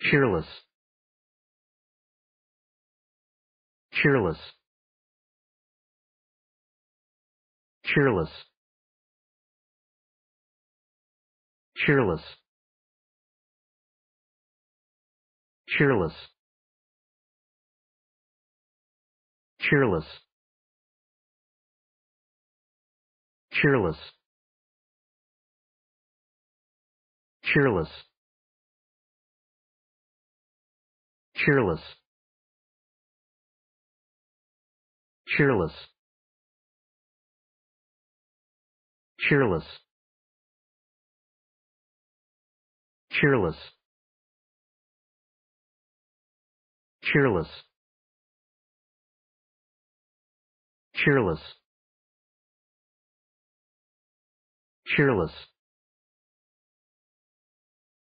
Cheerless. Cheerless. Cheerless. Cheerless. Cheerless. Cheerless. Cheerless. Cheerless. cheerless cheerless cheerless cheerless cheerless cheerless cheerless